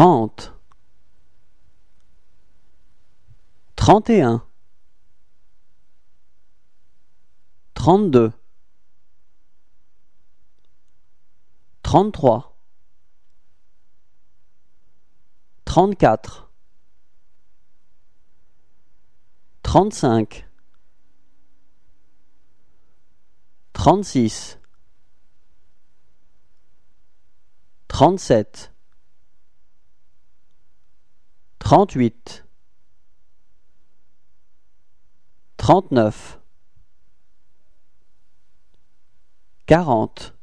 trente, trente et un, trente-deux, trente-trois, trente-quatre, trente-cinq, trente-six, trente-sept, trente-huit, trente-neuf, quarante.